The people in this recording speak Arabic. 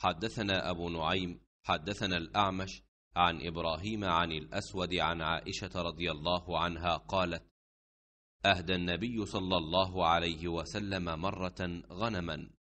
حدثنا أبو نعيم حدثنا الأعمش عن إبراهيم عن الأسود عن عائشة رضي الله عنها قالت أهدى النبي صلى الله عليه وسلم مرة غنما